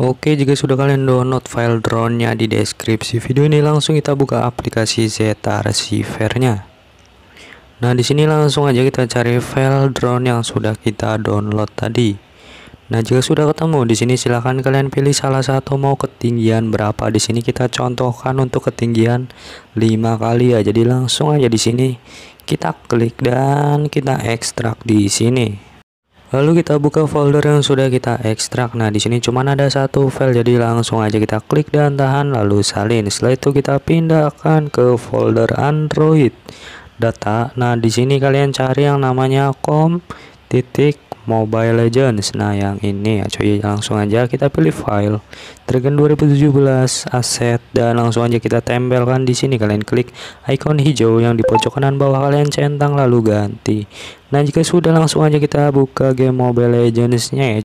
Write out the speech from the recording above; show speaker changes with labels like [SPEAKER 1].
[SPEAKER 1] Oke jika sudah kalian download file drone-nya di deskripsi video ini langsung kita buka aplikasi Zeta Receiver-nya. Nah di sini langsung aja kita cari file drone yang sudah kita download tadi. Nah jika sudah ketemu di sini silahkan kalian pilih salah satu mau ketinggian berapa. Di sini kita contohkan untuk ketinggian 5 kali ya. Jadi langsung aja di sini kita klik dan kita ekstrak di sini. Lalu kita buka folder yang sudah kita ekstrak. Nah, di sini cuma ada satu file jadi langsung aja kita klik dan tahan lalu salin. Setelah itu kita pindahkan ke folder Android data. Nah, di sini kalian cari yang namanya com titik Mobile Legends. Nah, yang ini ya cuy, langsung aja kita pilih file Dragon 2017 aset dan langsung aja kita tempelkan di sini. Kalian klik icon hijau yang di pojok kanan bawah kalian centang lalu ganti. Nah, jika sudah langsung aja kita buka game Mobile Legends-nya ya.